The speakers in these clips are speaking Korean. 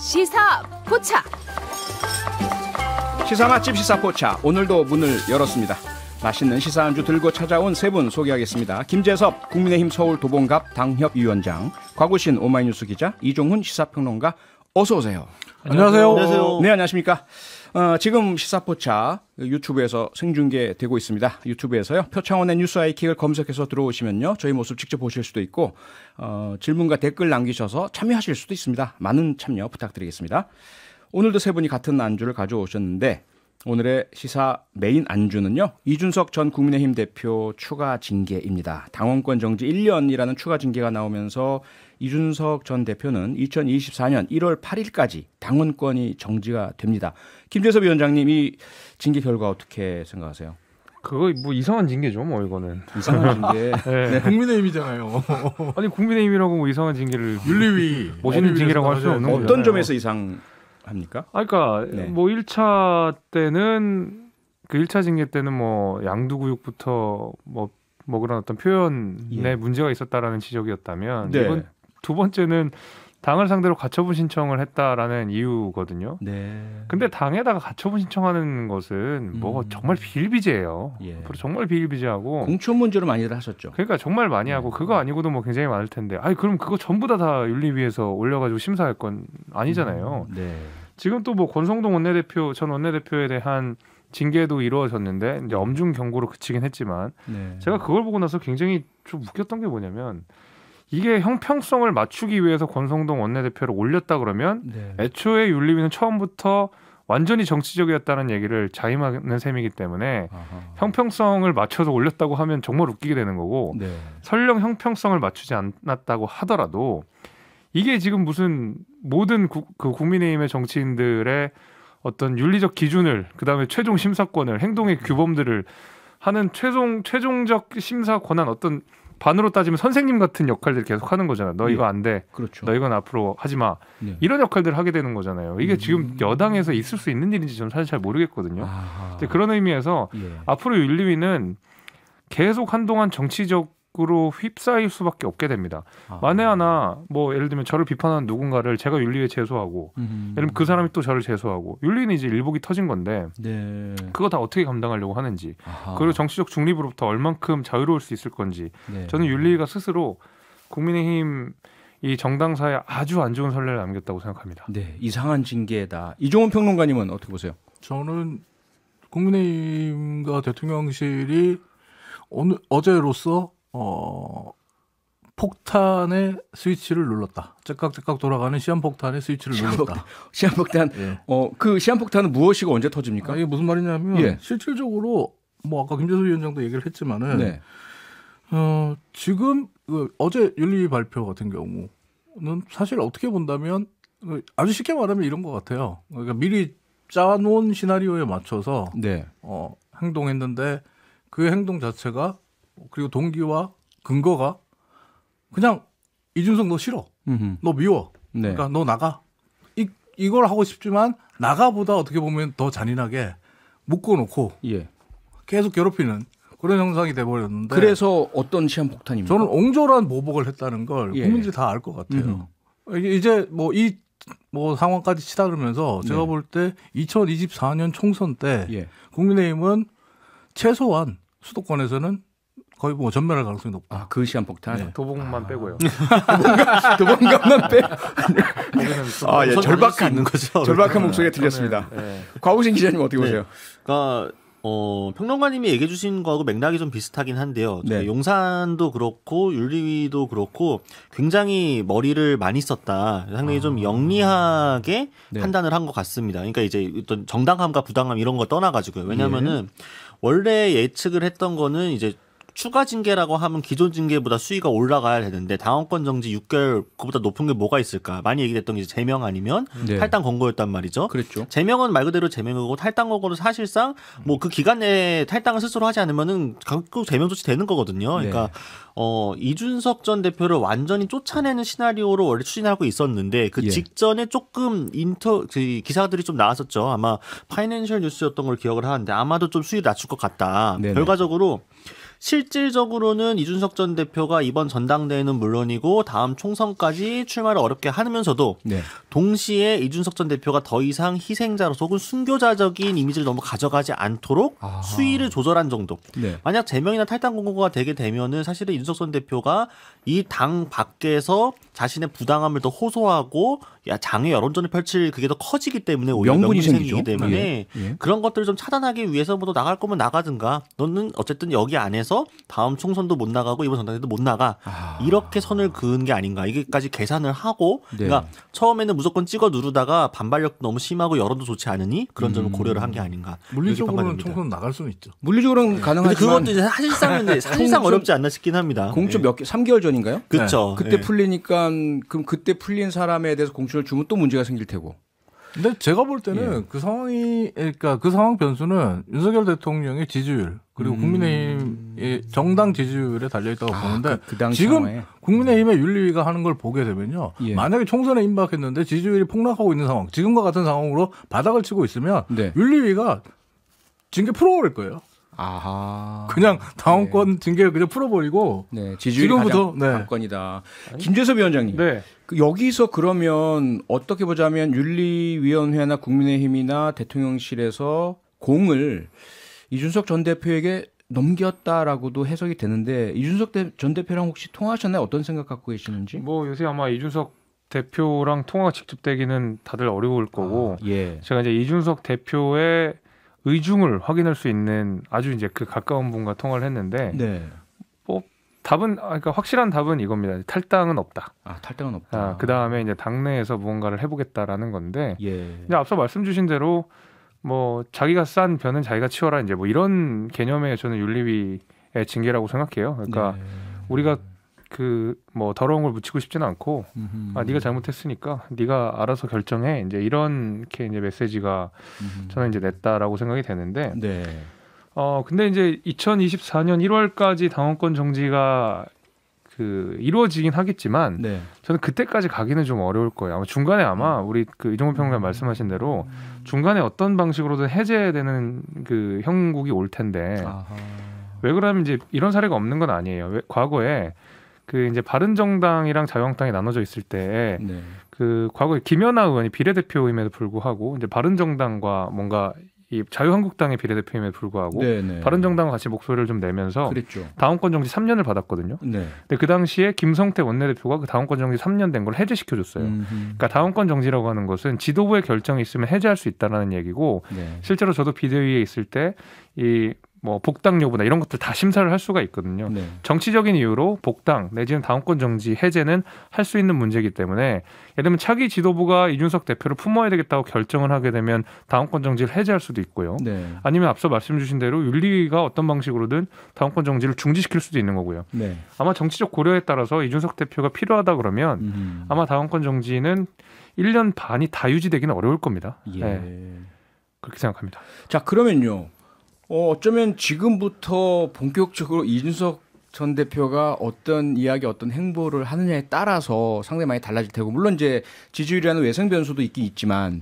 시사 포차 시사 맛집 시사 포차 오늘도 문을 열었습니다. 맛있는 시사 안주 들고 찾아온 세 분 소개하겠습니다. 김재섭 국민의힘 서울 도봉갑 당협위원장, 과구신 오마이뉴스 기자, 이종훈 시사평론가 어서 오세요. 안녕하세요. 안녕하세요. 네 안녕하십니까. 어, 지금 시사포차 유튜브에서 생중계되고 있습니다. 유튜브에서요. 표창원의 뉴스 아이킥을 검색해서 들어오시면요. 저희 모습 직접 보실 수도 있고 어, 질문과 댓글 남기셔서 참여하실 수도 있습니다. 많은 참여 부탁드리겠습니다. 오늘도 세 분이 같은 안주를 가져오셨는데 오늘의 시사 메인 안주는요. 이준석 전 국민의힘 대표 추가 징계입니다. 당원권 정지 1년이라는 추가 징계가 나오면서 이준석 전 대표는 2024년 1월 8일까지 당원권이 정지가 됩니다. 김재섭 위원장님 이 징계 결과 어떻게 생각하세요? 그거 뭐 이상한 징계죠, 뭐 이거는 이상한 징계. 네. 네. 국민의힘이잖아요. 아니 국민의힘이라고 뭐 이상한 징계를 윤리위 멋있는 징계라고 할 수 없는 거죠. 어떤 점에서 이상합니까? 아, 그러니까 네. 뭐 1차 때는 그 1차 징계 때는 뭐 양두구육부터 뭐뭐 그런 어떤 표현에 예. 문제가 있었다라는 지적이었다면 네. 이번 두 번째는 당을 상대로 가처분 신청을 했다라는 이유거든요. 네. 근데 당에다가 가처분 신청하는 것은 뭐가 음. 정말 비일비재해요. 예. 정말 비일비재하고 공천 문제로 많이들 하셨죠. 그러니까 정말 많이 하고 네. 그거 아니고도 뭐 굉장히 많을 텐데. 아니 그럼 그거 전부 다 다 윤리위에서 올려가지고 심사할 건 아니잖아요. 음. 네. 지금 또 뭐 권성동 원내대표 전 원내대표에 대한 징계도 이루어졌는데 이제 엄중 경고로 그치긴 했지만 네. 제가 그걸 보고 나서 굉장히 좀 웃겼던 게 뭐냐면 이게 형평성을 맞추기 위해서 권성동 원내대표를 올렸다 그러면 네. 애초에 윤리위는 처음부터 완전히 정치적이었다는 얘기를 자임하는 셈이기 때문에 아하. 형평성을 맞춰서 올렸다고 하면 정말 웃기게 되는 거고 네. 설령 형평성을 맞추지 않았다고 하더라도 이게 지금 무슨 모든 구, 그 국민의힘의 정치인들의 어떤 윤리적 기준을 그다음에 최종 심사권을 행동의 규범들을 하는 최종 최종적 심사 권한 어떤 반으로 따지면 선생님 같은 역할들 계속 하는 거잖아. 요너 예. 이거 안 돼. 그렇죠. 너 이건 앞으로 하지 마. 예. 이런 역할들을 하게 되는 거잖아요. 이게 음. 지금 여당에서 있을 수 있는 일인지 저는 사실 잘 모르겠거든요. 아. 그런 의미에서 예. 앞으로 윤리위는 계속 한동안 정치적 으로 휩싸일 수밖에 없게 됩니다. 아. 만에 하나 뭐 예를 들면 저를 비판하는 누군가를 제가 윤리에 제소하고 음. 예를 들면 그 사람이 또 저를 제소하고 윤리는 이제 일복이 터진 건데 네. 그거 다 어떻게 감당하려고 하는지 아하. 그리고 정치적 중립으로부터 얼만큼 자유로울 수 있을 건지 네. 저는 윤리가 스스로 국민의힘 이 정당사에 아주 안 좋은 선례를 남겼다고 생각합니다. 네, 이상한 징계다. 이종훈 평론가님은 어떻게 보세요? 저는 국민의힘과 대통령실이 어느 어제로서 어, 폭탄의 스위치를 눌렀다. 째각째각 돌아가는 시한폭탄의 스위치를 시한폭탄, 눌렀다. 시한폭탄. 예. 어, 그 시한폭탄은 무엇이고 언제 터집니까? 아, 이게 무슨 말이냐면 예. 실질적으로 뭐 아까 김재수 위원장도 얘기를 했지만은 네. 어, 지금 그 어제 윤리 발표 같은 경우는 사실 어떻게 본다면 그 아주 쉽게 말하면 이런 것 같아요. 그러니까 미리 짜놓은 시나리오에 맞춰서 네. 어, 행동했는데 그 행동 자체가 그리고 동기와 근거가 그냥 이준석 너 싫어. 음흠. 너 미워. 네. 그러니까 너 나가. 이, 이걸 하고 싶지만 나가보다 어떻게 보면 더 잔인하게 묶어놓고 예. 계속 괴롭히는 그런 형상이 돼버렸는데 그래서 어떤 시한 폭탄입니까? 저는 옹졸한 보복을 했다는 걸 예. 국민들이 다알 것 같아요. 음흠. 이제 뭐이뭐 뭐 상황까지 치달으면서 제가 네. 볼때 2024년 총선 때 예. 국민의힘은 최소한 수도권에서는 거의 뭐 전멸할 가능성이 높다. 아, 그 시한 폭탄. 네. 아, 도봉만 아... 빼고요. 도봉감만 빼. 아, 예, 절박한 거죠. 절박한 목소리가 들렸습니다. 네. 과우신 기자님 어떻게 보세요? 네. 그러니까 어, 평론가님이 얘기해 주신 거하고 맥락이 좀 비슷하긴 한데요. 네. 용산도 그렇고 윤리위도 그렇고 굉장히 머리를 많이 썼다. 상당히 아. 좀 영리하게 네. 판단을 한 것 같습니다. 그러니까 이제 어떤 정당함과 부당함 이런 거 떠나가지고요. 왜냐면은 예. 원래 예측을 했던 거는 이제 추가 징계라고 하면 기존 징계보다 수위가 올라가야 되는데 당원권 정지 6개월 그보다 높은 게 뭐가 있을까? 많이 얘기됐던 게 제명 아니면 네. 탈당 권고였단 말이죠. 그렇죠. 제명은 말 그대로 제명이고 탈당 권고는 사실상 뭐 그 기간 내에 탈당을 스스로 하지 않으면은 결국 제명 조치 되는 거거든요. 네. 그러니까 네. 어, 이준석 전 대표를 완전히 쫓아내는 시나리오로 원래 추진하고 있었는데 그 예. 직전에 조금 인터 그 기사들이 좀 나왔었죠. 아마 파이낸셜 뉴스였던 걸 기억을 하는데 아마도 좀 수위 낮출 것 같다. 네네. 결과적으로 실질적으로는 이준석 전 대표가 이번 전당대회는 물론이고 다음 총선까지 출마를 어렵게 하면서도 네. 동시에 이준석 전 대표가 더 이상 희생자로서 혹은 순교자적인 이미지를 너무 가져가지 않도록 아하. 수위를 조절한 정도. 네. 만약 제명이나 탈당 공고가 되게 되면은 사실은 이준석 전 대표가 이 당 밖에서 자신의 부당함을 더 호소하고 야 장애 여론전을 펼칠 그게 더 커지기 때문에 오히려 명분이, 생기기 때문에 예. 예. 그런 것들을 좀 차단하기 위해서 뭐 나갈 거면 나가든가 너는 어쨌든 여기 안에서 해서 다음 총선도 못 나가고 이번 전당대도 못 나가 아... 이렇게 선을 그은 게 아닌가 이게까지 계산을 하고 네. 그러니까 처음에는 무조건 찍어 누르다가 반발력 너무 심하고 여론도 좋지 않으니 그런 점을 음... 고려를 한 게 아닌가 물리적으로는 총선 나갈 수는 있죠 물리적으로는 네. 가능하지만 그것도 이제 사실상은 사실상 어렵지 않나 싶긴 합니다 공천 예. 몇 개, 3개월 전인가요? 그렇죠. 그때 예. 풀리니까 그럼 그때 풀린 사람에 대해서 공천을 주면 또 문제가 생길 테고 근데 제가 볼 때는 예. 그 상황이 그러니까 그 상황 변수는 윤석열 대통령의 지지율 그리고 음. 국민의힘의 정당 지지율에 달려 있다고 아, 보는데 그, 그 지금 상황에. 국민의힘의 윤리위가 하는 걸 보게 되면요. 예. 만약에 총선에 임박했는데 지지율이 폭락하고 있는 상황, 지금과 같은 상황으로 바닥을 치고 있으면 네. 윤리위가 징계 풀어버릴 거예요. 아하. 그냥 당원권 네. 징계를 그냥 풀어버리고 네, 지지율이 지금부터 가장 네. 관이다 김재섭 위원장님. 네. 여기서 그러면 어떻게 보자면 윤리위원회나 국민의힘이나 대통령실에서 공을 이준석 전 대표에게 넘겼다라고도 해석이 되는데 이준석 전 대표랑 혹시 통화하셨나요? 어떤 생각 갖고 계시는지? 뭐 요새 아마 이준석 대표랑 통화가 직접 되기는 다들 어려울 거고 아, 예. 제가 이제 이준석 대표의 의중을 확인할 수 있는 아주 이제 그 가까운 분과 통화를 했는데 네. 답은 아, 그러니까 확실한 답은 이겁니다. 탈당은 없다. 아 탈당은 없다. 아, 그 다음에 이제 당내에서 무언가를 해보겠다라는 건데 예. 이제 앞서 말씀 주신 대로 뭐 자기가 싼 변은 자기가 치워라 이제 뭐 이런 개념의 저는 윤리위의 징계라고 생각해요. 그러니까 네. 우리가 그 뭐 더러운 걸 묻히고 싶지는 않고 음흠. 아 네가 잘못했으니까 네가 알아서 결정해 이제 이런 게 이제 메시지가 음흠. 저는 이제 냈다라고 생각이 되는데. 네. 어 근데 이제 2024년 1월까지 당원권 정지가 그 이루어지긴 하겠지만 네. 저는 그때까지 가기는 좀 어려울 거예요. 아마 중간에 아마 음. 우리 그 이종훈 평론가 음. 말씀하신 대로 음. 중간에 어떤 방식으로든 해제되는 그 형국이 올 텐데 아하. 왜그러면 이제 이런 사례가 없는 건 아니에요. 왜, 과거에 그 이제 바른 정당이랑 자유한국당이 나눠져 있을 때그 네. 과거에 김연아 의원이 비례대표임에도 불구하고 이제 바른 정당과 뭔가 이 자유한국당의 비례대표임에 불구하고 네네. 바른정당과 네. 같이 목소리를 좀 내면서 그랬죠. 다원권 정지 3년을 받았거든요. 네. 근데 그 당시에 김성태 원내대표가 그다원권 정지 3년 된 걸 해제시켜 줬어요. 그러니까 다원권 정지라고 하는 것은 지도부의 결정이 있으면 해제할 수 있다라는 얘기고 네. 실제로 저도 비대위에 있을 때이 뭐 복당 여부나 이런 것들 다 심사를 할 수가 있거든요. 네. 정치적인 이유로 복당 내지는 당원권 정지 해제는 할 수 있는 문제이기 때문에 예를 들면 차기 지도부가 이준석 대표를 품어야 되겠다고 결정을 하게 되면 당원권 정지를 해제할 수도 있고요. 네. 아니면 앞서 말씀 주신 대로 윤리위가 어떤 방식으로든 당원권 정지를 중지시킬 수도 있는 거고요. 네. 아마 정치적 고려에 따라서 이준석 대표가 필요하다 그러면 음. 아마 당원권 정지는 1년 반이 다 유지되기는 어려울 겁니다. 예. 네. 그렇게 생각합니다. 자 그러면요. 어, 어쩌면 지금부터 본격적으로 이준석 전 대표가 어떤 이야기, 어떤 행보를 하느냐에 따라서 상당히 많이 달라질 테고, 물론 이제 지지율이라는 외생 변수도 있긴 있지만,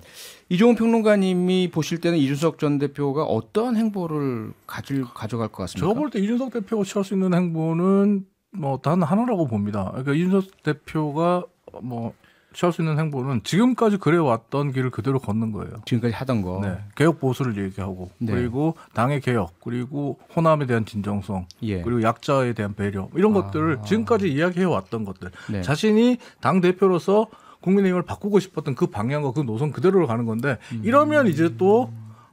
이종훈 평론가님이 보실 때는 이준석 전 대표가 어떤 행보를 가질, 가져갈 것 같습니까? 제가 볼때 이준석 대표가 취할 수 있는 행보는 뭐 단 하나라고 봅니다. 그러니까 이준석 대표가 뭐 취할 수 있는 행보는 지금까지 그래왔던 길을 그대로 걷는 거예요. 지금까지 하던 거. 네. 개혁 보수를 얘기하고 네. 그리고 당의 개혁 그리고 호남에 대한 진정성 예. 그리고 약자에 대한 배려 이런 아. 것들을 지금까지 이야기해왔던 것들 네. 자신이 당 대표로서 국민의힘을 바꾸고 싶었던 그 방향과 그 노선 그대로 가는 건데 음. 이러면 음. 이제 또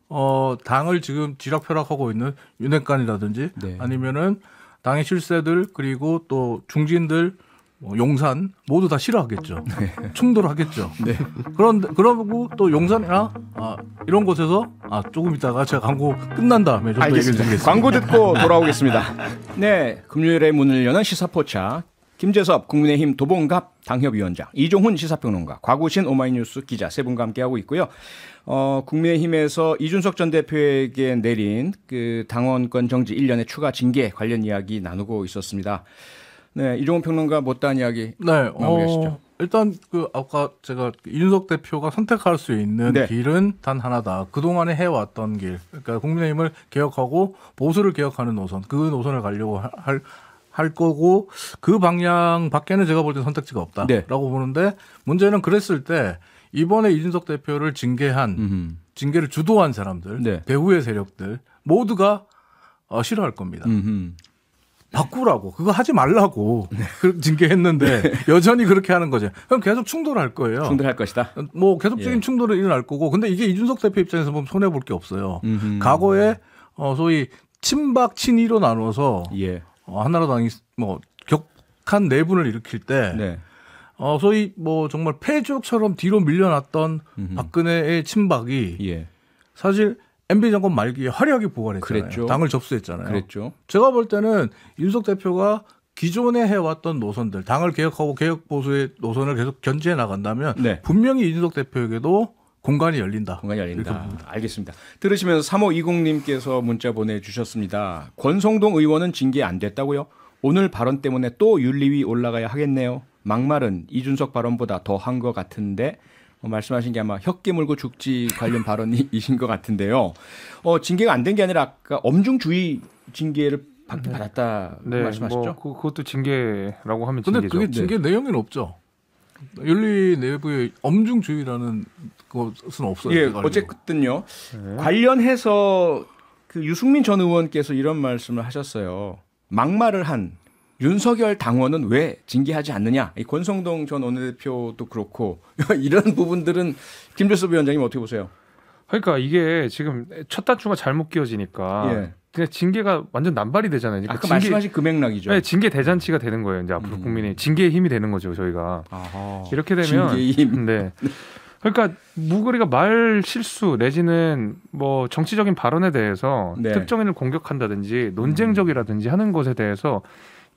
어, 당을 지금 지락펴락하고 있는 윤핵관이라든지 네. 아니면은 당의 실세들 그리고 또 중진들 뭐 용산 모두 다 싫어하겠죠. 네. 충돌하겠죠. 네. 그런데 그러고 또 용산이나 아, 이런 곳에서 아, 조금 있다가 제가 광고 끝난 다음에 좀 얘기를 드리겠습니다. 광고 듣고 돌아오겠습니다. 네, 금요일에 문을 여는 시사포차 김재섭 국민의힘 도봉갑 당협위원장, 이종훈 시사평론가, 과구신 오마이뉴스 기자 세 분과 함께하고 있고요. 어, 국민의힘에서 이준석 전 대표에게 내린 그 당원권 정지 1년의 추가 징계 관련 이야기 나누고 있었습니다. 네, 이종훈 평론가 못다한 이야기 네, 마무리하시죠. 어, 일단 그 아까 제가 이준석 대표가 선택할 수 있는 네. 길은 단 하나다. 그동안에 해왔던 길. 그러니까 국민의힘을 개혁하고 보수를 개혁하는 노선. 그 노선을 가려고 할, 할 거고 그 방향 밖에는 제가 볼 때 선택지가 없다라고 네. 보는데 문제는 그랬을 때 이번에 이준석 대표를 징계한 음흠. 징계를 주도한 사람들, 네. 배후의 세력들 모두가 어, 싫어할 겁니다. 음흠. 바꾸라고 그거 하지 말라고 네. 징계했는데 네. 여전히 그렇게 하는 거죠. 그럼 계속 충돌할 거예요. 충돌할 것이다. 뭐 계속적인 예. 충돌은 일어날 거고 근데 이게 이준석 대표 입장에서 보면 손해 볼 게 없어요. 음흠. 과거에 어 소위 친박 친위로 나눠서 예. 어, 한나라당이 뭐 격한 내분을 일으킬 때 네. 어, 소위 뭐 정말 패족처럼 뒤로 밀려났던 음흠. 박근혜의 친박이 예. 사실 MB 정권 말기에 화려하게 보관했잖아요 당을 접수했잖아요. 그랬죠. 제가 볼 때는 윤석 대표가 기존에 해왔던 노선들, 당을 개혁하고 개혁 보수의 노선을 계속 견제해 나간다면 네. 분명히 윤석 대표에게도 공간이 열린다. 공간이 열린다. 알겠습니다. 들으시면서 3520님께서 문자 보내주셨습니다. 권성동 의원은 징계 안 됐다고요? 오늘 발언 때문에 또 윤리위 올라가야 하겠네요. 막말은 이준석 발언보다 더 한 것 같은데 뭐 말씀하신 게 아마 혁기 물고 죽지 관련 발언이신 것 같은데요. 어, 징계가 안 된 게 아니라 아까 엄중주의 징계를 받, 네. 받았다 네, 말씀하셨죠? 뭐 그, 그것도 징계라고 하면 근데 징계죠. 근데 그게 징계 네. 내용에 없죠. 윤리 내부에 엄중주의라는 것은 없어요. 예, 어쨌든요. 네. 관련해서 그 유승민 전 의원께서 이런 말씀을 하셨어요. 막말을 한 윤석열 당원은 왜 징계하지 않느냐? 이 권성동 전 원내대표도 그렇고 이런 부분들은 김준섭 위원장님 어떻게 보세요? 그러니까 이게 지금 첫 단추가 잘못 끼워지니까 예. 그냥 징계가 완전 난발이 되잖아요. 그러니까 아까 징계, 말씀하신 금액락이죠. 그 네, 징계 대잔치가 되는 거예요. 이제 앞으로 음. 국민의 징계의 힘이 되는 거죠. 저희가 아하, 이렇게 되면 네. 그러니까 무거리가 말 실수 내지는 뭐 정치적인 발언에 대해서 네. 특정인을 공격한다든지 논쟁적이라든지 음. 하는 것에 대해서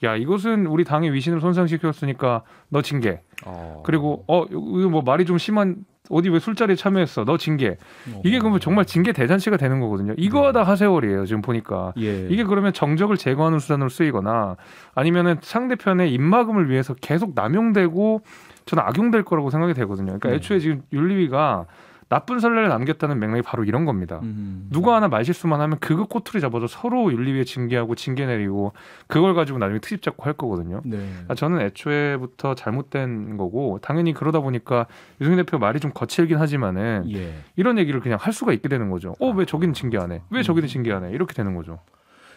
야 이것은 우리 당의 위신을 손상시켰으니까 너 징계. 어. 그리고 어 이거 뭐 말이 좀 심한 어디 왜 술자리에 참여했어? 너 징계. 이게 그러면 정말 징계 대잔치가 되는 거거든요. 이거 하다 음. 하세월이에요. 지금 보니까 예. 이게 그러면 정적을 제거하는 수단으로 쓰이거나 아니면은 상대편의 입막음을 위해서 계속 남용되고 저는 악용될 거라고 생각이 되거든요. 그러니까 네. 애초에 지금 윤리위가 나쁜 선례를 남겼다는 맥락이 바로 이런 겁니다. 음. 음, 음. 누가 하나 말실수만 하면 그거 코트를 잡아서 서로 윤리위에 징계하고 징계 내리고 그걸 가지고 나중에 트집 잡고 할 거거든요. 네. 그러니까 저는 애초에부터 잘못된 거고 당연히 그러다 보니까 유승민 대표 말이 좀 거칠긴 하지만은 예. 이런 얘기를 그냥 할 수가 있게 되는 거죠. 어왜 아, 저기는 징계 안 해? 왜 음. 저기는 징계 안 해? 이렇게 되는 거죠.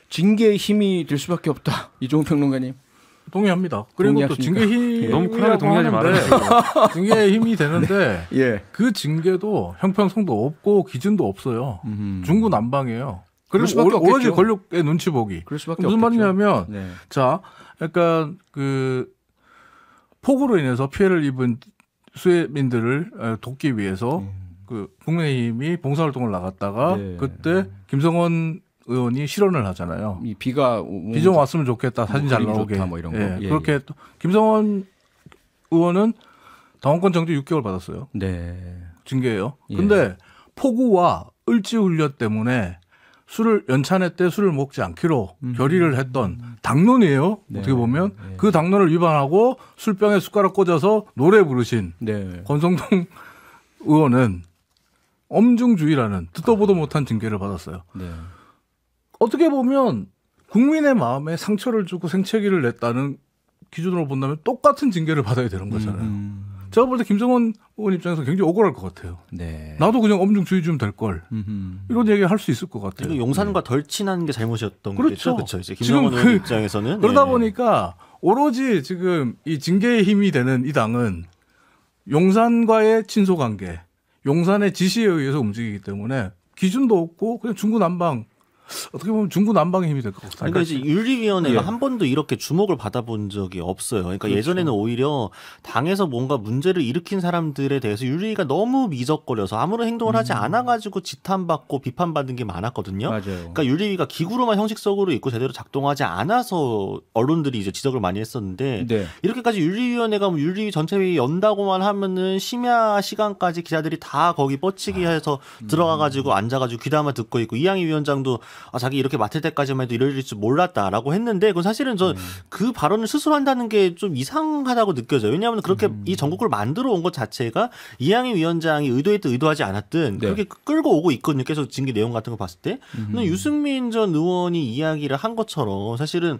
징계의 힘이 될 수밖에 없다. 이종훈 평론가님. 동의합니다. 그리고 동의하십니까? 또 징계 힘 예. 너무 크게 동의하지 말아요. 징계 힘이 되는데 네. 예. 그 징계도 형평성도 없고 기준도 없어요. 음흠. 중구난방이에요. 그럴 수밖에 오, 오로지 권력의 눈치 보기. 그럴 수밖에 무슨 없겠죠. 말이냐면 네. 자, 약간 그 폭우로 인해서 피해를 입은 수혜민들을 돕기 위해서 음. 그 국민의힘이 봉사활동을 나갔다가 네. 그때 김성원 의원이 실언을 하잖아요. 이 비가 비 좀 왔으면 좋겠다. 사진 뭐 잘 나오게. 뭐 이런 거. 예, 예, 예. 그렇게 예. 또 김성원 의원은 당원권 정지 6개월 받았어요. 네. 징계예요. 예. 근데 폭우와 을지 훈련 때문에 술을 연찬회 때 술을 먹지 않기로 음. 결의를 했던 당론이에요. 네. 어떻게 보면 네. 그 당론을 위반하고 술병에 숟가락 꽂아서 노래 부르신 네. 권성동 의원은 엄중주의라는 듣도 보도 못한 징계를 받았어요. 네. 어떻게 보면 국민의 마음에 상처를 주고 생채기를 냈다는 기준으로 본다면 똑같은 징계를 받아야 되는 거잖아요. 음. 음. 제가 볼 때 김정은 의원 입장에서 굉장히 억울할 것 같아요. 네. 나도 그냥 엄중주의 좀 될 걸. 음흠. 음. 이런 얘기 할 수 있을 것 같아요. 용산과 네. 덜 친한 게 잘못이었던 그렇죠. 거겠죠. 그렇죠. 이제 김정은 그, 입장에서는 그러다 네. 보니까 오로지 지금 이 징계의 힘이 되는 이 당은 용산과의 친소 관계, 용산의 지시에 의해서 움직이기 때문에 기준도 없고 그냥 중구난방 어떻게 보면 중구 난방의 힘이 될 것 같아요. 그러니까 이제 윤리위원회가 예. 한 번도 이렇게 주목을 받아본 적이 없어요. 그러니까 그렇죠. 예전에는 오히려 당에서 뭔가 문제를 일으킨 사람들에 대해서 윤리위가 너무 미적거려서 아무런 행동을 음. 하지 않아가지고 지탄받고 비판받는 게 많았거든요. 맞아요. 그러니까 윤리위가 기구로만 형식적으로 있고 제대로 작동하지 않아서 언론들이 이제 지적을 많이 했었는데 네. 이렇게까지 윤리위원회가 뭐 윤리위 전체 회의 연다고만 하면은 심야 시간까지 기자들이 다 거기 뻗치기 아. 해서 음. 들어가가지고 음. 앉아가지고 귀담아 듣고 있고 이양희 위원장도 아, 자기 이렇게 맡을 때까지만 해도 이럴 줄 몰랐다라고 했는데 그건 사실은 저그 음. 그 발언을 스스로 한다는 게 좀 이상하다고 느껴져요. 왜냐하면 그렇게 음. 이 전국을 만들어 온 것 자체가 이양희 위원장이 의도했든 의도하지 않았든 네. 그렇게 끌고 오고 있거든요. 계속 징계 내용 같은 거 봤을 때. 음. 근데 유승민 전 의원이 이야기를 한 것처럼 사실은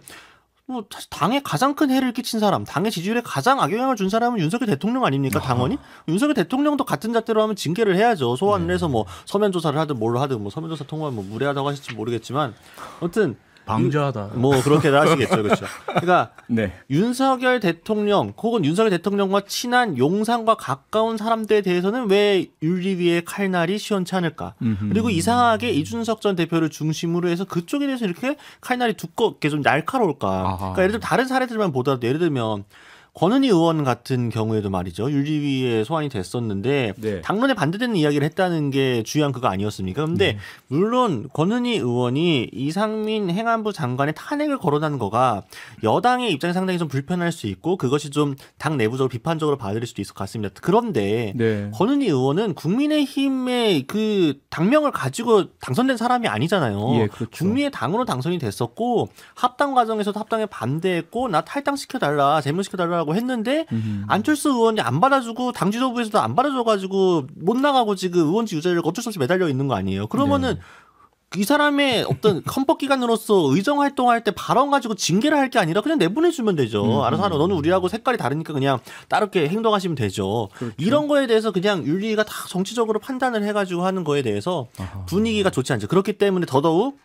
뭐 사실 당에 가장 큰 해를 끼친 사람, 당의 지지율에 가장 악영향을 준 사람은 윤석열 대통령 아닙니까? 당원이 아 윤석열 대통령도 같은 잣대로 하면 징계를 해야죠. 소환을 네. 해서 뭐 서면 조사를 하든 뭘 하든 뭐 서면 조사 통과하면 뭐 무례하다고 하실지 모르겠지만, 어쨌든 방자하다. 뭐 그렇게 하시겠죠, 그렇죠. 그러니까 네. 윤석열 대통령 혹은 윤석열 대통령과 친한 용산과 가까운 사람들에 대해서는 왜 윤리위의 칼날이 시원치않을까 음흠. 그리고 이상하게 이준석 전 대표를 중심으로 해서 그쪽에 대해서 이렇게 칼날이 두껍게 좀 날카로울까? 그러니까 예를 들면 다른 사례들만 보더라도 예를 들면 권은희 의원 같은 경우에도 말이죠 윤리위에 소환이 됐었는데 네. 당론에 반대되는 이야기를 했다는 게 주요한 그거 아니었습니까? 그런데 네. 물론 권은희 의원이 이상민 행안부 장관의 탄핵을 거론한 거가 여당의 입장에 상당히 좀 불편할 수 있고 그것이 좀 당 내부적으로 비판적으로 받아들일 수도 있을 것 같습니다. 그런데 네. 권은희 의원은 국민의힘의 그 당명을 가지고 당선된 사람이 아니잖아요. 예, 그렇죠. 국민의 당으로 당선이 됐었고 합당 과정에서도 합당에 반대했고 나 탈당시켜달라 재문시켜달라 하라고 했는데 음. 안철수 의원이 안 받아주고 당 지도부에서도 안 받아줘가지고 못 나가고 지금 의원직 유자를 어쩔 수 없이 매달려 있는 거 아니에요? 그러면은 네. 이 사람의 어떤 헌법기관으로서 의정 활동할 때 발언 가지고 징계를 할 게 아니라 그냥 내보내주면 되죠. 음, 알아서 하라. 너는 우리하고 색깔이 다르니까 그냥 따르게 행동하시면 되죠. 그렇죠. 이런 거에 대해서 그냥 윤리가 다 정치적으로 판단을 해가지고 하는 거에 대해서 아하. 분위기가 좋지 않죠. 그렇기 때문에 더더욱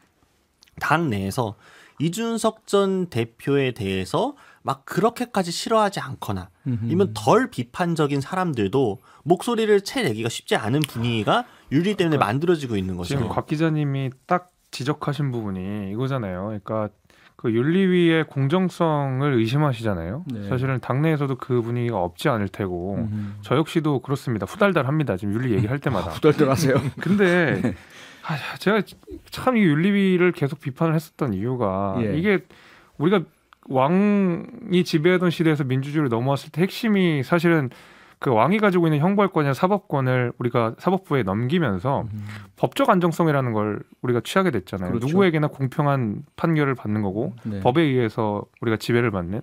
당 내에서 이준석 전 대표에 대해서 막 그렇게까지 싫어하지 않거나 이면 덜 비판적인 사람들도 목소리를 채 내기가 쉽지 않은 분위기가 윤리 아, 때문에 그러니까 만들어지고 있는 거죠. 지금 곽 기자님이 딱 지적하신 부분이 이거잖아요. 그러니까 그 윤리위의 공정성을 의심하시잖아요. 네. 사실은 당내에서도 그 분위기가 없지 않을 테고 음. 저 역시도 그렇습니다. 후달달합니다. 지금 윤리 얘기할 때마다 아, 후달달하세요. 근데 네. 제가 참이 윤리위를 계속 비판을 했었던 이유가 예. 이게 우리가 왕이 지배하던 시대에서 민주주의를 넘어왔을 때 핵심이 사실은 그 왕이 가지고 있는 형벌권이나 사법권을 우리가 사법부에 넘기면서 음. 법적 안정성이라는 걸 우리가 취하게 됐잖아요. 그렇죠. 누구에게나 공평한 판결을 받는 거고 네. 법에 의해서 우리가 지배를 받는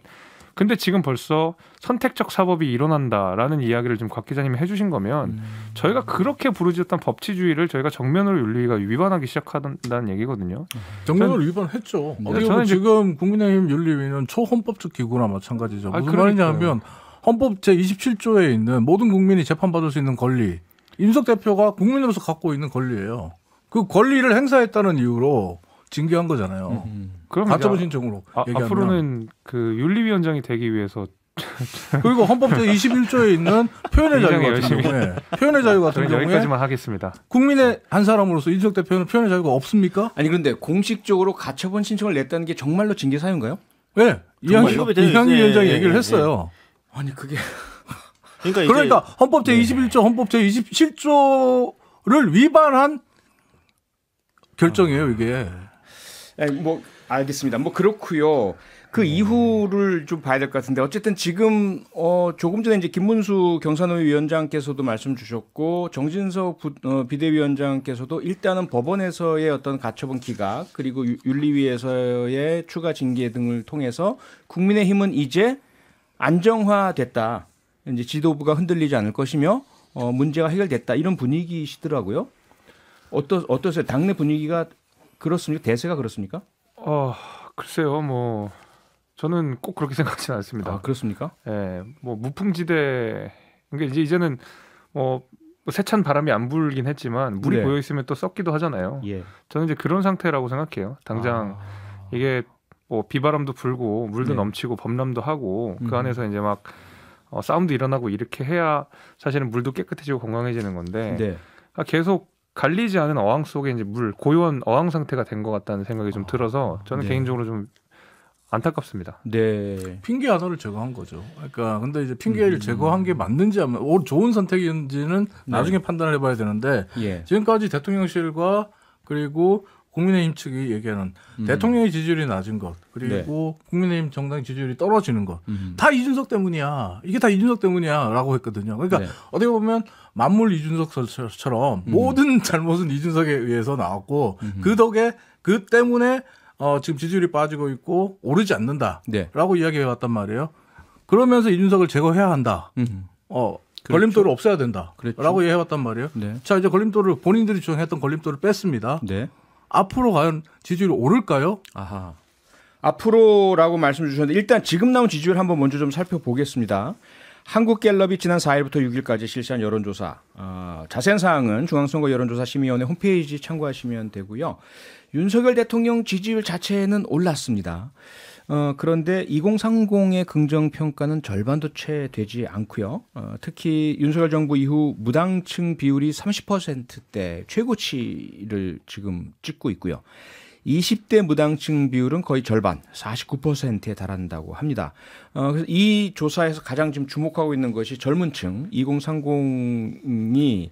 근데 지금 벌써 선택적 사법이 일어난다라는 이야기를 지금 곽 기자님이 해주신 거면 음. 저희가 그렇게 부르짖었던 법치주의를 저희가 정면으로 윤리위가 위반하기 시작한다는 얘기거든요. 정면으로 위반했죠. 네. 어떻게 보면 지금 국민의힘 윤리위는 초헌법적 기구나 마찬가지죠. 아, 무슨 아, 말이냐면 헌법 제 27조에 있는 모든 국민이 재판받을 수 있는 권리 임석 대표가 국민으로서 갖고 있는 권리예요. 그 권리를 행사했다는 이유로 징계한 거잖아요. 그럼 가처분 신청으로 아, 앞으로는 그 윤리위원장이 되기 위해서 그리고 헌법 제 21조에 있는 표현의 자유 같은 열심히. 경우에 표현의 자유 같은 경우에 여기까지만 하겠습니다. 국민의 한 사람으로서 이준석 대표는 표현의 자유가 없습니까? 아니 그런데 공식적으로 가처분 신청을 냈다는 게 정말로 징계 사유인가요? 네, 예, 이양희 예, 예, 위원장이 네, 얘기를 네, 했어요. 네. 아니 그게 그러니까, 그러니까 헌법 제 21조 헌법 제 27조를 위반한 결정이에요 이게. 네, 뭐 알겠습니다. 뭐 그렇고요. 그 음. 이후를 좀 봐야 될 것 같은데 어쨌든 지금 어 조금 전에 이제 김문수 경산노위 원장께서도 말씀 주셨고 정진석 부, 어, 비대위원장께서도 일단은 법원에서의 어떤 가처분 기각 그리고 윤리위에서의 추가 징계 등을 통해서 국민의힘은 이제 안정화됐다. 이제 지도부가 흔들리지 않을 것이며 어 문제가 해결됐다 이런 분위기시더라고요. 어떠 어떠세요? 당내 분위기가 그렇습니까? 대세가 그렇습니까? 어, 글쎄요. 뭐 저는 꼭 그렇게 생각하지는 않습니다. 아, 그렇습니까? 예. 뭐 무풍지대 그러니까 이제 이제는 뭐, 뭐 세찬 바람이 안 불긴 했지만 물이 네. 고여 있으면 또 썩기도 하잖아요. 예. 저는 이제 그런 상태라고 생각해요. 당장 아... 이게 뭐 비바람도 불고 물도 네. 넘치고 범람도 하고 그 음. 안에서 이제 막 어, 싸움도 일어나고 이렇게 해야 사실은 물도 깨끗해지고 건강해지는 건데 네. 그러니까 계속 갈리지 않은 어항 속에 이제 물 고요한 어항 상태가 된 것 같다는 생각이 좀 아, 들어서 저는 네. 개인적으로 좀 안타깝습니다. 네. 핑계 하나를 제거한 거죠. 그러니까 근데 이제 핑계를 음. 제거한 게 맞는지 아마 좋은 선택인지는 네. 나중에 네. 판단을 해봐야 되는데 예. 지금까지 대통령실과 그리고 국민의힘 측이 얘기하는 음. 대통령의 지지율이 낮은 것 그리고 네. 국민의힘 정당 지지율이 떨어지는 것다 음. 이준석 때문이야 이게 다 이준석 때문이야라고 했거든요. 그러니까 네. 어떻게 보면 만물 이준석처럼 음. 모든 잘못은 이준석에 의해서 나왔고 음. 그 덕에 그 때문에 어, 지금 지지율이 빠지고 있고 오르지 않는다라고 네. 이야기해 왔단 말이에요. 그러면서 이준석을 제거해야 한다. 어, 그렇죠. 걸림돌을 없애야 된다라고 그렇죠. 얘기해왔단 말이에요. 네. 자 이제 걸림돌을 본인들이 주장했던 걸림돌을 뺐습니다. 네. 앞으로 과연 지지율이 오를까요? 아하. 앞으로라고 말씀 주셨는데 일단 지금 나온 지지율 한번 먼저 좀 살펴보겠습니다. 한국갤럽이 지난 4일부터 6일까지 실시한 여론조사 어, 자세한 사항은 중앙선거 여론조사 심의원회 홈페이지 참고하시면 되고요. 윤석열 대통령 지지율 자체는 올랐습니다. 어, 그런데 2030의 긍정 평가는 절반도 채 되지 않고요. 어, 특히 윤석열 정부 이후 무당층 비율이 30%대 최고치를 지금 찍고 있고요. 20대 무당층 비율은 거의 절반, 49%에 달한다고 합니다. 어, 그래서 이 조사에서 가장 지금 주목하고 있는 것이 젊은층 2030이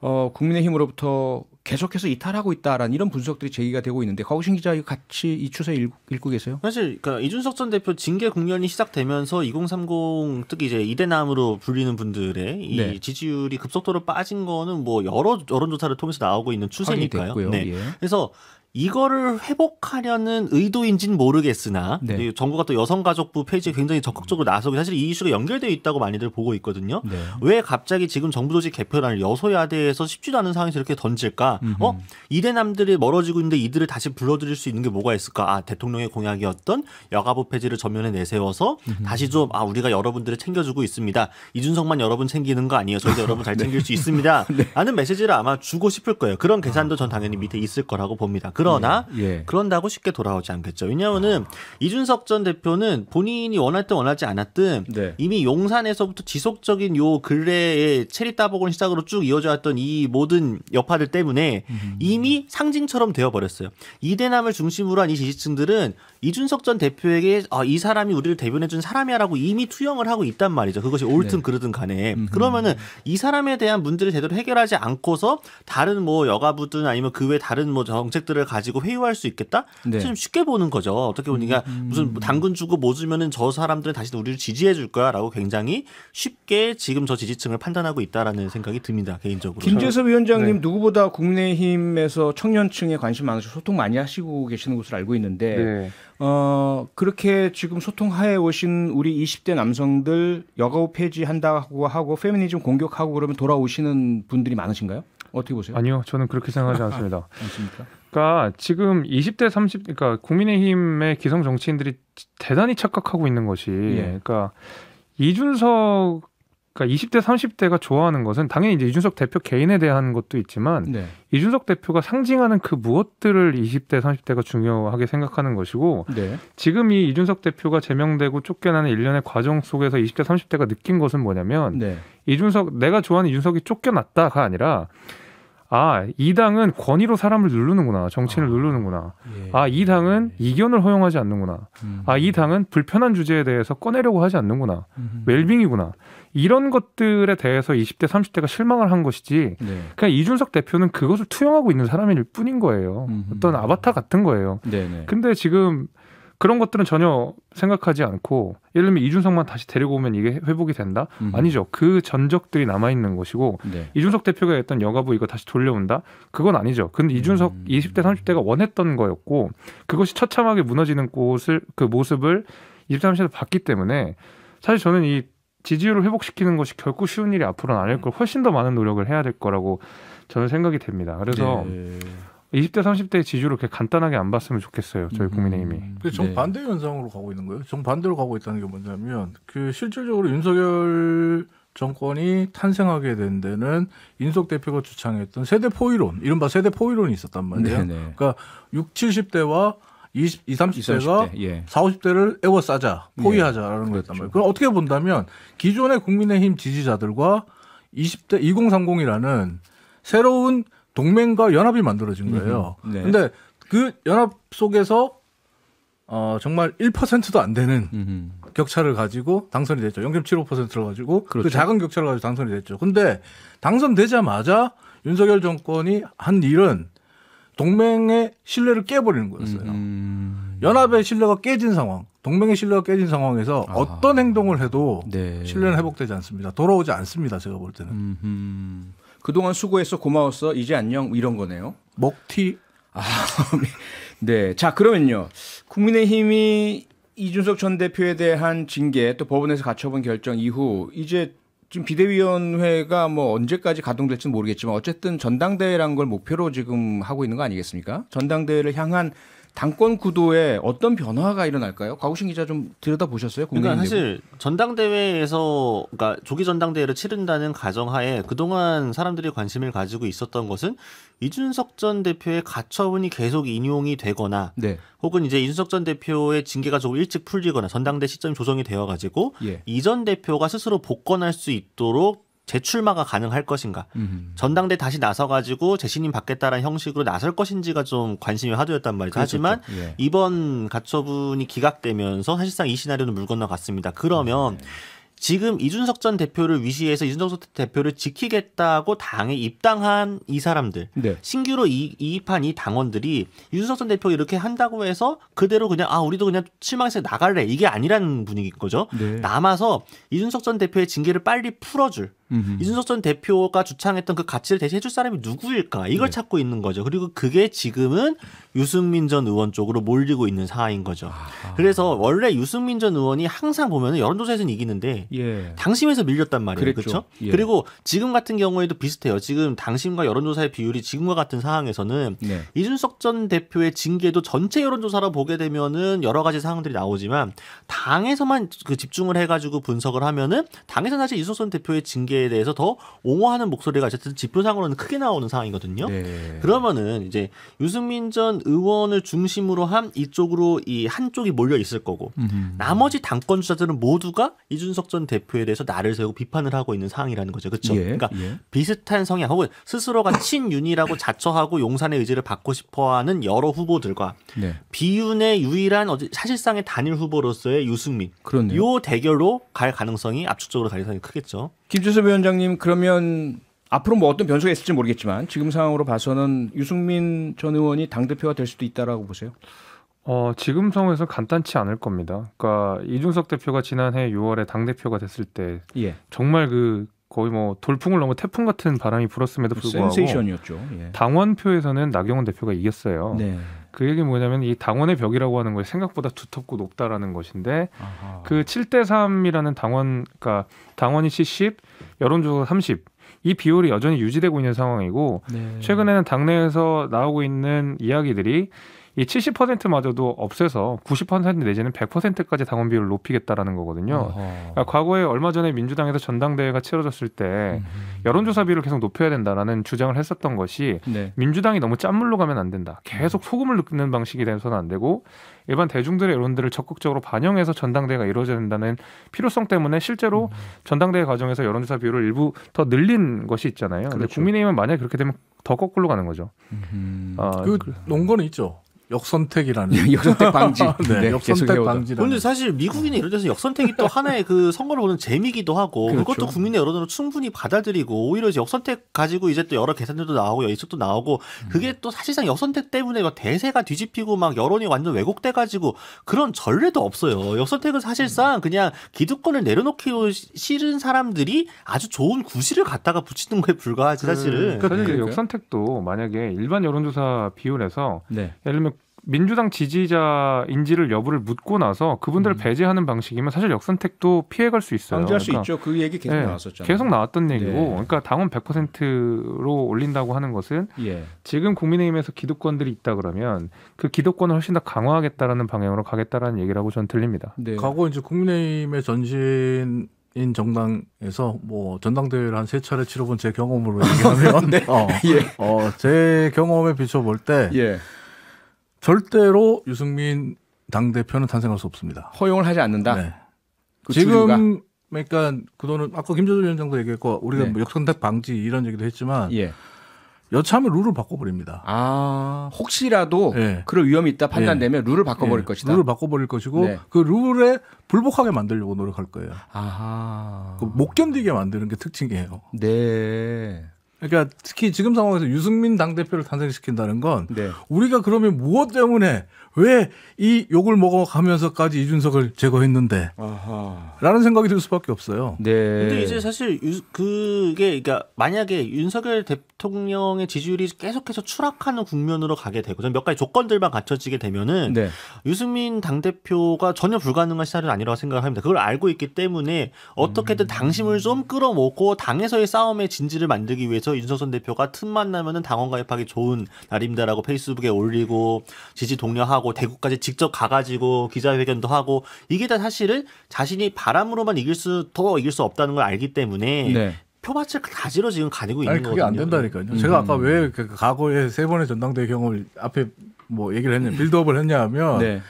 어, 국민의힘으로부터 계속해서 이탈하고 있다라는 이런 분석들이 제기가 되고 있는데 가우신 기자 같이 이 추세 일, 읽고 계세요? 사실 그러니까 이준석 전 대표 징계 국면이 시작되면서 2030 특히 이제 이대남으로 불리는 분들의 이 네. 지지율이 급속도로 빠진 거는 뭐 여러 여론조사를 통해서 나오고 있는 추세니까요. 네. 예. 그래서 이거를 회복하려는 의도인지는 모르겠으나 네. 정부가 또 여성가족부 페이지에 굉장히 적극적으로 나서고 사실 이 이슈가 연결되어 있다고 많이들 보고 있거든요. 네. 왜 갑자기 지금 정부 조직 개편안을 여소야대에서 쉽지도 않은 상황에서 이렇게 던질까? 음흠. 어 이대남들이 멀어지고 있는데 이들을 다시 불러들일 수 있는 게 뭐가 있을까? 아 대통령의 공약이었던 여가부 폐지를 전면에 내세워서 음흠. 다시 좀 아 우리가 여러분들을 챙겨주고 있습니다. 이준석만 여러분 챙기는 거 아니에요. 저희도 여러분 잘 네. 챙길 수 있습니다. 네. 라는 메시지를 아마 주고 싶을 거예요. 그런 계산도 아. 전 당연히 밑에 있을 거라고 봅니다. 그러나 예, 예. 그런다고 쉽게 돌아오지 않겠죠. 왜냐하면 아. 이준석 전 대표는 본인이 원할든 원하지 않았든 네. 이미 용산에서부터 지속적인 요 근래의 체리 따복을 시작으로 쭉 이어져 왔던 이 모든 여파들 때문에 음. 이미 상징처럼 되어 버렸어요. 이대남을 중심으로 한 이 지지층들은 이준석 전 대표에게 아, 이 사람이 우리를 대변해준 사람이야라고 이미 투영을 하고 있단 말이죠. 그것이 옳든 네. 그르든 간에 음 그러면은 이 사람에 대한 문제를 제대로 해결하지 않고서 다른 뭐 여가부든 아니면 그 외 다른 뭐 정책들을 가지고 회유할 수 있겠다? 네. 좀 쉽게 보는 거죠. 어떻게 보니까 그러니까 음, 음. 무슨 뭐 당근 주고 뭐 주면은 저 사람들은 다시 우리를 지지해 줄 거야라고 굉장히 쉽게 지금 저 지지층을 판단하고 있다라는 생각이 듭니다. 개인적으로. 김재섭 위원장님 네. 누구보다 국내힘에서 청년층에 관심 많으셔 소통 많이 하시고 계시는 것으로 알고 있는데 네. 어, 그렇게 지금 소통하에 오신 우리 20대 남성들 여가부 폐지한다고 하고 페미니즘 공격하고 그러면 돌아오시는 분들이 많으신가요? 어떻게 보세요? 아니요, 저는 그렇게 생각하지 않습니다. 않습니까? 그러니까 지금 20대 30 그러니까 국민의힘의 기성 정치인들이 대단히 착각하고 있는 것이 예. 그러니까 이준석 그러니까 20대 30대가 좋아하는 것은 당연히 이제 이준석 대표 개인에 대한 것도 있지만 네. 이준석 대표가 상징하는 그 무엇들을 20대 30대가 중요하게 생각하는 것이고 네. 지금 이 이준석 대표가 제명되고 쫓겨나는 일련의 과정 속에서 20대 30대가 느낀 것은 뭐냐면 네. 이준석 내가 좋아하는 이준석이 쫓겨났다가 아니라 아, 이 당은 권위로 사람을 누르는구나. 정치인을 아, 누르는구나. 예, 아, 이 당은 예. 이견을 허용하지 않는구나. 음. 아, 이 당은 불편한 주제에 대해서 꺼내려고 하지 않는구나. 음. 웰빙이구나. 이런 것들에 대해서 20대, 30대가 실망을 한 것이지 네. 그냥 이준석 대표는 그것을 투영하고 있는 사람일 뿐인 거예요. 음 어떤 아바타 같은 거예요. 네네. 네. 근데 지금 그런 것들은 전혀 생각하지 않고 예를 들면 이준석만 다시 데리고 오면 이게 회복이 된다? 음 아니죠. 그 전적들이 남아 있는 것이고 네. 이준석 대표가 했던 여가부 이거 다시 돌려온다? 그건 아니죠. 근데 이준석 음. 20대 30대가 원했던 거였고 그것이 처참하게 무너지는 곳을 그 모습을 20대 3 0대 봤기 때문에 사실 저는 이 지지율을 회복시키는 것이 결코 쉬운 일이 앞으로는 아닐 음. 걸 훨씬 더 많은 노력을 해야 될 거라고 저는 생각이 됩니다. 그래서 네. 20대 30대의 지지율을 렇게 간단하게 안 봤으면 좋겠어요. 저희 음. 국민의힘이. 그 정반대 네. 현상으로 가고 있는 거예요. 정반대로 가고 있다는 게 뭐냐면 그 실질적으로 윤석열 정권이 탄생하게 된 데는 인석 대표가 주창했던 세대 포위론, 이른바 세대 포위론이 있었단 말이에요. 네네. 네. 그러니까 6, 70대와 20, 20 30대가 20, 30대, 예. 40, 50대를 애워 싸자, 포위하자라는 예. 거였단 그렇죠. 말이에요. 그럼 어떻게 본다면 기존의 국민의힘 지지자들과 20대 2030이라는 새로운 동맹과 연합이 만들어진 거예요. 음, 네. 근데 그 연합 속에서 어, 정말 1%도 안 되는 음흠. 격차를 가지고 당선이 됐죠. 0.75%를 가지고 그 그렇죠. 그 작은 격차를 가지고 당선이 됐죠. 근데 당선되자마자 윤석열 정권이 한 일은 동맹의 신뢰를 깨버리는 거였어요. 음... 연합의 신뢰가 깨진 상황, 동맹의 신뢰가 깨진 상황에서 아... 어떤 행동을 해도 네. 신뢰는 회복되지 않습니다. 돌아오지 않습니다. 제가 볼 때는. 음흠... 그동안 수고했어 고마웠어 이제 안녕 이런 거네요. 먹튀. 아, 네. 자 그러면요. 국민의힘이 이준석 전 대표에 대한 징계 또 법원에서 갖춰본 결정 이후 이제 지금 비대위원회가 뭐 언제까지 가동될지는 모르겠지만 어쨌든 전당대회란 걸 목표로 지금 하고 있는 거 아니겠습니까? 전당대회를 향한 당권 구도에 어떤 변화가 일어날까요? 과구신 기자 좀 들여다 보셨어요? 그러니까 사실 전당대회에서 그러니까 조기 전당대회를 치른다는 가정하에 그동안 사람들이 관심을 가지고 있었던 것은 이준석 전 대표의 가처분이 계속 인용이 되거나 네. 혹은 이제 이준석 전 대표의 징계가 조금 일찍 풀리거나 전당대 시점이 조정이 되어 가지고 예. 이전 대표가 스스로 복권할 수 있도록 재출마가 가능할 것인가 음. 전당대 다시 나서가지고 재신임 받겠다라는 형식으로 나설 것인지가 좀 관심이 화두였단 말이죠 그렇죠. 하지만 그렇죠. 예. 이번 가처분이 기각되면서 사실상 이 시나리오는 물 건너갔습니다 그러면 네. 지금 이준석 전 대표를 위시해서 이준석 대표를 지키겠다고 당에 입당한 이 사람들, 네. 신규로 이, 이입한 이 당원들이 이준석 전 대표 이렇게 한다고 해서 그대로 그냥 아 우리도 그냥 실망해서 나갈래 이게 아니라는 분위기인 거죠. 네. 남아서 이준석 전 대표의 징계를 빨리 풀어줄 음흠. 이준석 전 대표가 주창했던 그 가치를 대신해줄 사람이 누구일까 이걸 네. 찾고 있는 거죠. 그리고 그게 지금은 유승민 전 의원 쪽으로 몰리고 있는 상황인 거죠. 아. 그래서 원래 유승민 전 의원이 항상 보면 은 여론조사에서는 이기는데 예. 당심에서 밀렸단 말이에요. 그렇죠. 예. 그리고 지금 같은 경우에도 비슷해요. 지금 당심과 여론조사의 비율이 지금과 같은 상황에서는 네. 이준석 전 대표의 징계도 전체 여론조사로 보게 되면은 여러 가지 상황들이 나오지만 당에서만 그 집중을 해가지고 분석을 하면은 당에서 사실 이준석 전 대표의 징계에 대해서 더 옹호하는 목소리가 어쨌든 지표상으로는 크게 나오는 상황이거든요. 네. 그러면은 이제 유승민 전 의원을 중심으로 한 이쪽으로 이 한쪽이 몰려 있을 거고 음흠. 나머지 당권 주자들은 모두가 이준석 전전 대표에 대해서 나를 세우고 비판을 하고 있는 상황이라는 거죠. 그렇죠? 예, 그러니까 예. 비슷한 성향 혹은 스스로가 친윤이라고 자처하고 용산의 의지를 받고 싶어하는 여러 후보들과 네. 비윤의 유일한 사실상의 단일 후보로서의 유승민 그렇네요. 요 대결로 갈 가능성이 압축적으로 가능성이 크겠죠. 김준수 위원장님 그러면 앞으로 뭐 어떤 변수가 있을지 모르겠지만 지금 상황으로 봐서는 유승민 전 의원이 당 대표가 될 수도 있다고 보세요. 어, 지금 상황에서 간단치 않을 겁니다. 그러니까 이준석 대표가 지난해 6월에 당 대표가 됐을 때 예. 정말 그 거의 뭐 돌풍을 넘어 태풍 같은 바람이 불었음에도 뭐 불구하고 센세이션이었죠. 예. 당원표에서는 나경원 대표가 이겼어요. 네. 그얘기 뭐냐면 이 당원의 벽이라고 하는 것 생각보다 두텁고 높다라는 것인데 그 7대 3이라는 당원 그러니까 당원이 70, 여론조사 30. 이 비율이 여전히 유지되고 있는 상황이고 네. 최근에는 당내에서 나오고 있는 이야기들이 이 70%마저도 없애서 90% 내지는 100%까지 당원 비율을 높이겠다라는 거거든요. 그러니까 과거에 얼마 전에 민주당에서 전당대회가 치러졌을 때여론조사비율을 계속 높여야 된다라는 주장을 했었던 것이 네. 민주당이 너무 짠물로 가면 안 된다. 계속 음. 소금을 넣는 방식이 돼서는 안 되고 일반 대중들의 여론들을 적극적으로 반영해서 전당대회가 이루어져야 된다는 필요성 때문에 실제로 음. 전당대회 과정에서 여론조사 비율을 일부 더 늘린 것이 있잖아요. 그렇죠. 근데 국민의힘은 만약 에 그렇게 되면 더 거꾸로 가는 거죠. 음. 아, 그, 그 논거는 있죠. 역선택이라는 예, 역선택 네, 방지. 네, 네, 역선택 방지. 라런데 사실 미국이나 이런 데서 역선택이 또 하나의 그 선거를 보는 재미기도 하고 그렇죠. 그것도 국민의 여론으로 충분히 받아들이고 오히려 이제 역선택 가지고 이제 또 여러 계산들도 나오고 예측도 나오고 그게 음. 또 사실상 역선택 때문에 막 대세가 뒤집히고 막 여론이 완전 왜곡돼 가지고 그런 전례도 없어요. 역선택은 사실상 음. 그냥 기득권을 내려놓기 싫은 사람들이 아주 좋은 구실을 갖다가 붙이는 거에 불과하지 사실은. 그, 그러니까 역선택도 만약에 일반 여론조사 비율에서 네. 예를 들면 민주당 지지자인지를 여부를 묻고 나서 그분들을 음. 배제하는 방식이면 사실 역선택도 피해갈 수 있어요. 방지할 그러니까 수 있죠. 그 얘기 계속 네, 나왔었잖아요. 계속 나왔던 얘기고, 네. 그러니까 당원 100%로 올린다고 하는 것은 예. 지금 국민의힘에서 기득권들이 있다 그러면 그 기득권을 훨씬 더 강화하겠다라는 방향으로 가겠다라는 얘기라고 저는 들립니다. 네. 과거 이제 국민의힘의 전신 인 정당에서 뭐 전당대회를 한 세 차례 치러본 제 경험으로 얘기하면 네. 어, 예. 어, 제 경험에 비춰볼 때 예. 절대로 유승민 당 대표는 탄생할 수 없습니다. 허용을 하지 않는다. 네. 그 지금 그러니까 그 돈은 아까 김재준 위원장도 얘기했고 우리가 네. 뭐 역선택 방지 이런 얘기도 했지만 예. 여차하면 룰을 바꿔버립니다. 아 혹시라도 예. 그럴 위험이 있다 판단되면 예. 룰을 바꿔버릴 예. 것이다. 룰을 바꿔버릴 것이고 네. 그 룰에 불복하게 만들려고 노력할 거예요. 아못 그 견디게 만드는 게 특징이에요. 네. 그러니까 특히 지금 상황에서 유승민 당대표를 탄생시킨다는 건 네. 우리가 그러면 무엇 때문에 왜이 욕을 먹어가면서까지 이준석을 제거했는데 라는 생각이 들 수밖에 없어요. 네. 근데 이제 사실 유, 그게 그러니까 만약에 윤석열 대통령의 지지율이 계속해서 추락하는 국면으로 가게 되고 몇 가지 조건들만 갖춰지게 되면은 네. 유승민 당대표가 전혀 불가능한 시나리오 아니라고 생각합니다. 그걸 알고 있기 때문에 어떻게든 음. 당심을 좀 끌어모고 당에서의 싸움의 진지를 만들기 위해서 윤석선 대표가 틈만 나면은 당원 가입하기 좋은 날입니다라고 페이스북에 올리고 지지 독려하고 하고 대구까지 직접 가가지고 기자회견도 하고 이게 다 사실은 자신이 바람으로만 이길 수더 이길 수 없다는 걸 알기 때문에 네. 표밭을 가지러 지금 가지고 있는 아니, 그게 거거든요. 안 된다니까요. 음. 제가 아까 왜그 과거에 세 번의 전당대회 경험을 앞에 뭐 얘기를 했냐, 빌드업을 했냐면 하 네.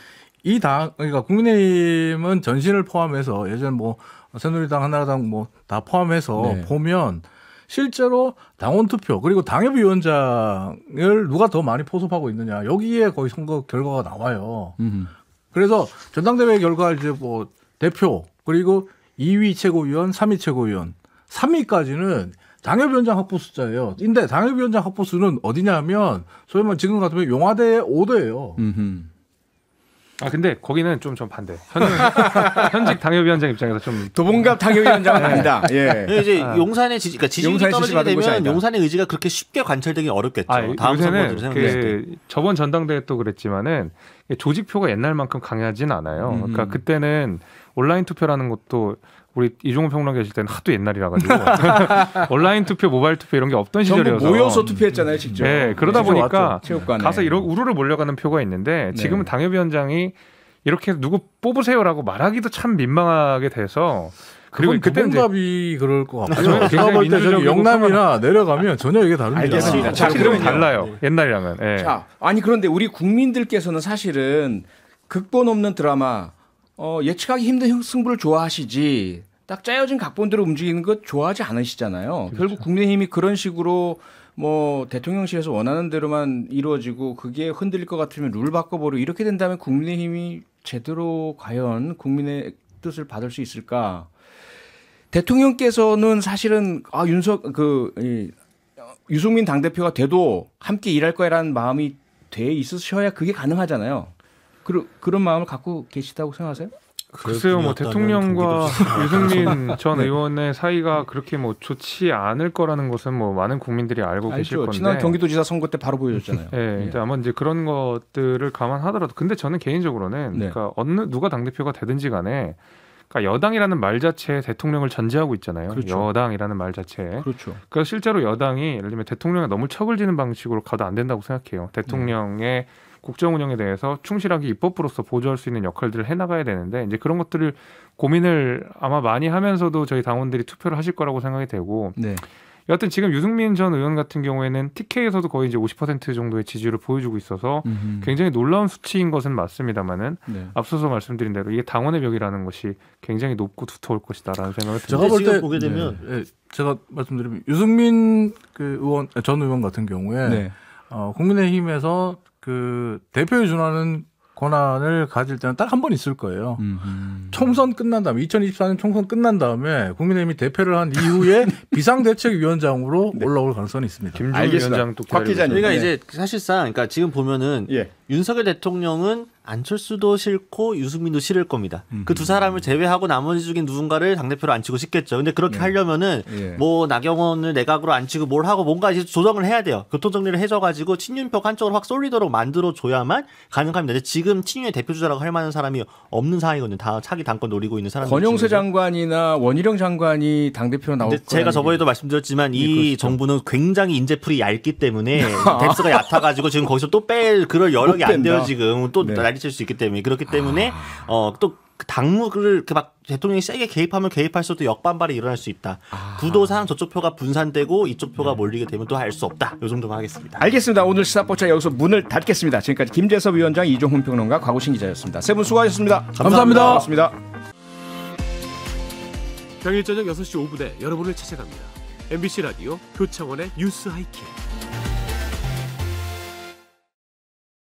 이당 그러니까 국민의힘은 전신을 포함해서 예전 뭐 새누리당, 한나라당 뭐다 포함해서 네. 보면. 실제로 당원 투표 그리고 당협위원장을 누가 더 많이 포섭하고 있느냐 여기에 거의 선거 결과가 나와요. 음 그래서 전당대회 결과 이제 뭐 대표 그리고 2위 최고위원, 3위 최고위원, 3위까지는 당협위원장 확보 숫자예요. 근데 당협위원장 확보 수는 어디냐면 소위 말 지금 같으면 용화대의 5대예요. 음흠. 아 근데 거기는 좀 좀 반대. 현, 현직 당협위원장 입장에서 좀 도봉갑 당협위원장은 네. 아니다. 네. 예. 이제 아. 용산의 지지, 그러니까 지지율이 떨어지게 되면 용산의 의지가 그렇게 쉽게 관철되기 어렵겠죠. 아, 다음 선거들 그, 저번 전당대회 또 그랬지만은 조직표가 옛날만큼 강하진 않아요. 음. 그러니까 음. 그때는 온라인 투표라는 것도 우리 이종훈 평론 가 계실 때는 하도 옛날이라 가지고 온라인 투표, 모바일 투표 이런 게 없던 시절이어서 모여서 투표했잖아요, 직접. 네, 그러다 보니까 왔죠, 가서 이런 우르르 몰려가는 표가 있는데 네. 지금은 당협위원장이 이렇게 누구 뽑으세요라고 말하기도 참 민망하게 돼서 그리고 그때 동갑이 그럴 것 같아요. 제가 볼때 저기 영남이나 내려가면 전혀 이게 다릅니다. 알겠습니다. 자, 그럼 달라요. 네. 옛날이라면. 네. 자, 아니 그런데 우리 국민들께서는 사실은 극본 없는 드라마 어, 예측하기 힘든 승부를 좋아하시지 딱 짜여진 각본대로 움직이는 것 좋아하지 않으시잖아요. 그렇죠. 결국 국민의힘이 그런 식으로 뭐 대통령실에서 원하는 대로만 이루어지고 그게 흔들릴 것 같으면 룰 바꿔보려 이렇게 된다면 국민의힘이 제대로 과연 국민의 뜻을 받을 수 있을까? 대통령께서는 사실은 아 윤석 그 이, 유승민 당 대표가 돼도 함께 일할 거야라는 마음이 돼 있으셔야 그게 가능하잖아요. 그 그런 마음을 갖고 계시다고 생각하세요? 글쎄요, 뭐 대통령과 유승민 전 네. 의원의 사이가 그렇게 뭐 좋지 않을 거라는 것은 뭐 많은 국민들이 알고 알죠. 계실 건데 지난 경기도지사 선거 때 바로 보여줬잖아요. 네, 예. 예. 아마 이제 그런 것들을 감안하더라도 근데 저는 개인적으로는 네. 그러니까 어느 누가 당 대표가 되든지간에 그러니까 여당이라는 말 자체에 대통령을 전제하고 있잖아요. 그렇죠. 여당이라는 말 자체에. 그렇죠. 그래서 실제로 여당이 예를 들면 대통령에 너무 척을 지는 방식으로 가도 안 된다고 생각해요. 대통령의 음. 국정 운영에 대해서 충실하게 입법으로서 보조할 수 있는 역할들을 해나가야 되는데 이제 그런 것들을 고민을 아마 많이 하면서도 저희 당원들이 투표를 하실 거라고 생각이 되고 네. 여하튼 지금 유승민 전 의원 같은 경우에는 TK에서도 거의 이제 50% 정도의 지지를 보여주고 있어서 음흠. 굉장히 놀라운 수치인 것은 맞습니다만은 네. 앞서서 말씀드린 대로 이게 당원의 벽이라는 것이 굉장히 높고 두터울 것이다라는 생각을 제가 볼 때 보게 되면 네. 네. 제가 말씀드리면 유승민 그 의원 전 의원 같은 경우에 네. 어, 국민의힘에서 그 대표에 준하는 권한을 가질 때는 딱 한 번 있을 거예요. 음흠. 총선 끝난 다음에 2024년 총선 끝난 다음에 국민의힘이 대표를 한 이후에 네. 비상대책위원장으로 네. 올라올 가능성이 있습니다. 김준일 위원장 도곽 기자님. 그러니까 이제 사실상 그러니까 지금 보면은 예. 윤석열 대통령은 안철수도 싫고 유승민도 싫을 겁니다. 음. 그두 사람을 제외하고 나머지 중에 누군가를 당대표로 앉히고 싶겠죠. 근데 그렇게 네. 하려면은 예. 뭐 나경원을 내각으로 앉히고 뭘 하고 뭔가 이제 조정을 해야 돼요. 교통정리를 해줘가지고 친윤표 한쪽으로 확 쏠리도록 만들어줘야만 가능합니다. 지금 친윤의 대표주자라고 할 만한 사람이 없는 상황이거든요. 다 차기 당권 노리고 있는 사람들. 권영세 장관이나 원희룡 장관이 당대표로 나올 거 제가 저번에도 말씀드렸지만 예, 이그 그렇죠. 정부는 굉장히 인재풀이 얇기 때문에 뎁스가 얕아가지고 지금 거기서 또 뺄 그럴 여력이 안 돼요. 지금 또 네. 날리칠 수 있기 때문에 그렇기 때문에 아. 어또 그 당무를 이막 그 대통령이 세게 개입하면 개입할수록 역반발이 일어날 수 있다. 아. 구도상 저쪽 표가 분산되고 이쪽 표가 네. 몰리게 되면 또 알 수 없다. 요 정도만 하겠습니다. 알겠습니다. 오늘 시사포차 여기서 문을 닫겠습니다. 지금까지 김재섭 위원장, 이종훈 평론가, 곽우신 기자였습니다. 세 분 수고하셨습니다. 감사합니다. 감사합니다. 평일 저녁 6시 5분에 여러분을 찾아갑니다. MBC 라디오 교창원의 뉴스 하이킥.